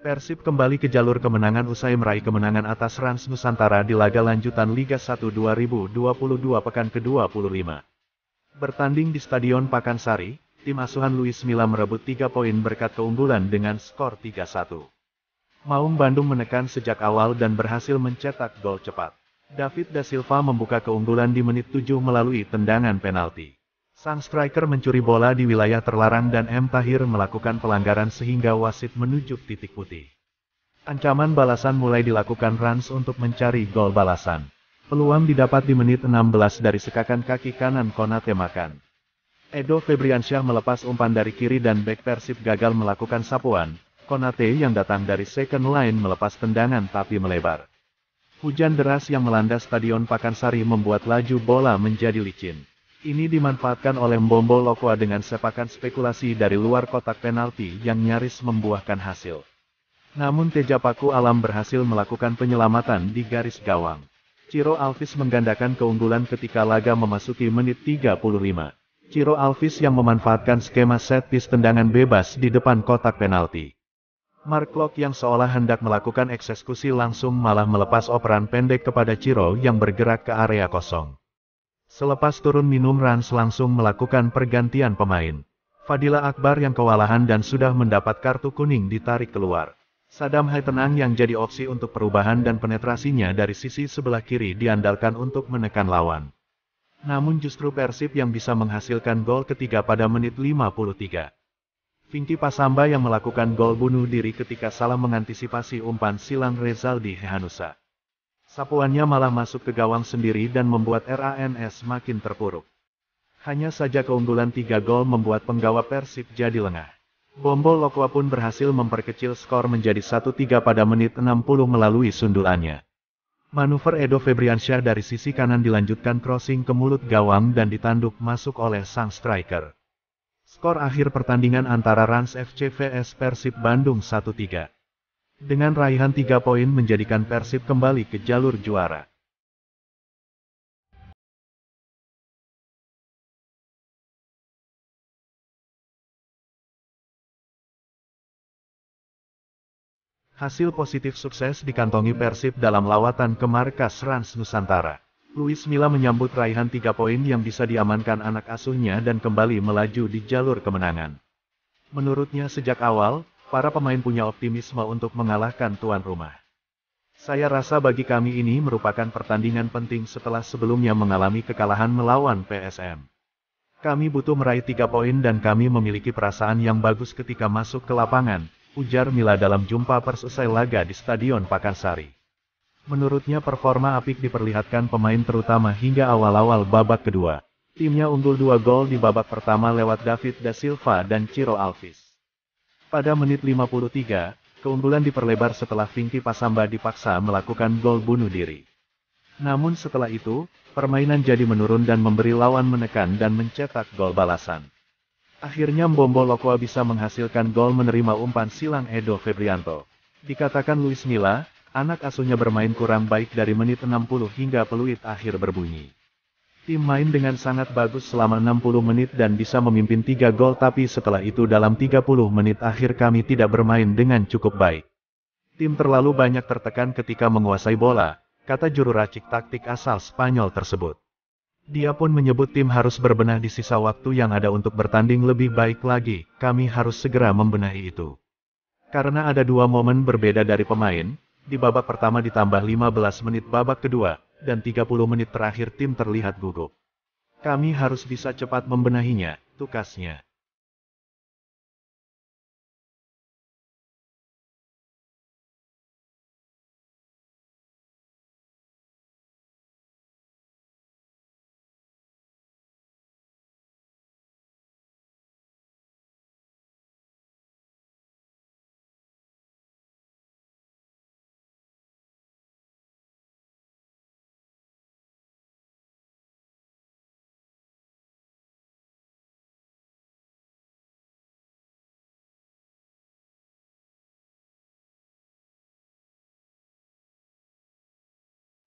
Persib kembali ke jalur kemenangan usai meraih kemenangan atas Rans Nusantara di laga lanjutan Liga 1 2022 pekan ke-25. Bertanding di Stadion Pakansari, tim asuhan Luis Milla merebut 3 poin berkat keunggulan dengan skor 3-1. Maung Bandung menekan sejak awal dan berhasil mencetak gol cepat. David Da Silva membuka keunggulan di menit 7 melalui tendangan penalti. Sang striker mencuri bola di wilayah terlarang dan M. Tahir melakukan pelanggaran sehingga wasit menunjuk titik putih. Ancaman balasan mulai dilakukan Rans untuk mencari gol balasan. Peluang didapat di menit 16 dari sekakan kaki kanan Konate makan. Edo Febriansyah melepas umpan dari kiri dan back Persib gagal melakukan sapuan. Konate yang datang dari second line melepas tendangan tapi melebar. Hujan deras yang melanda Stadion Pakansari membuat laju bola menjadi licin. Ini dimanfaatkan oleh Mbombo Lokwa dengan sepakan spekulasi dari luar kotak penalti yang nyaris membuahkan hasil. Namun Teja Paku Alam berhasil melakukan penyelamatan di garis gawang. Ciro Alvis menggandakan keunggulan ketika laga memasuki menit 35. Ciro Alvis yang memanfaatkan skema setis tendangan bebas di depan kotak penalti. Mark Lok yang seolah hendak melakukan eksekusi langsung malah melepas operan pendek kepada Ciro yang bergerak ke area kosong. Selepas turun minum Rans langsung melakukan pergantian pemain. Fadila Akbar yang kewalahan dan sudah mendapat kartu kuning ditarik keluar. Sadam Hai tenang yang jadi opsi untuk perubahan dan penetrasinya dari sisi sebelah kiri diandalkan untuk menekan lawan. Namun justru Persib yang bisa menghasilkan gol ketiga pada menit 53. Vinky Pasamba yang melakukan gol bunuh diri ketika salah mengantisipasi umpan silang Rezaldi Hehanusa. Sapuannya malah masuk ke gawang sendiri dan membuat RANS makin terpuruk. Hanya saja keunggulan 3 gol membuat penggawa Persib jadi lengah. Bombo Lokwa pun berhasil memperkecil skor menjadi 1-3 pada menit 60 melalui sundulannya. Manuver Edo Febriansyah dari sisi kanan dilanjutkan crossing ke mulut gawang dan ditanduk masuk oleh sang striker. Skor akhir pertandingan antara Rans FC vs Persib Bandung 1-3 dengan raihan tiga poin menjadikan Persib kembali ke jalur juara. Hasil positif sukses dikantongi Persib dalam lawatan ke markas Rans Nusantara. Luis Milla menyambut raihan tiga poin yang bisa diamankan anak asuhnya dan kembali melaju di jalur kemenangan. Menurutnya sejak awal, Para pemain punya optimisme untuk mengalahkan tuan rumah. Saya rasa bagi kami ini merupakan pertandingan penting setelah sebelumnya mengalami kekalahan melawan PSM. Kami butuh meraih tiga poin dan kami memiliki perasaan yang bagus ketika masuk ke lapangan, ujar Mila dalam jumpa usai laga di Stadion Pakansari. Menurutnya performa apik diperlihatkan pemain terutama hingga awal-awal babak kedua. Timnya unggul dua gol di babak pertama lewat David Da Silva dan Ciro Alves. Pada menit 53, keunggulan diperlebar setelah Vinky Pasamba dipaksa melakukan gol bunuh diri. Namun setelah itu, permainan jadi menurun dan memberi lawan menekan dan mencetak gol balasan. Akhirnya Mbombo Lokoa bisa menghasilkan gol menerima umpan silang Edo Febrianto. Dikatakan Luis Mila, anak asuhnya bermain kurang baik dari menit 60 hingga peluit akhir berbunyi. Tim main dengan sangat bagus selama 60 menit dan bisa memimpin 3 gol tapi setelah itu dalam 30 menit akhir kami tidak bermain dengan cukup baik. Tim terlalu banyak tertekan ketika menguasai bola, kata juru racik taktik asal Spanyol tersebut. Dia pun menyebut tim harus berbenah di sisa waktu yang ada untuk bertanding lebih baik lagi, kami harus segera membenahi itu. Karena ada dua momen berbeda dari pemain, di babak pertama ditambah 15 menit babak kedua, dan 30 menit terakhir tim terlihat gugup. Kami harus bisa cepat membenahinya, tukasnya.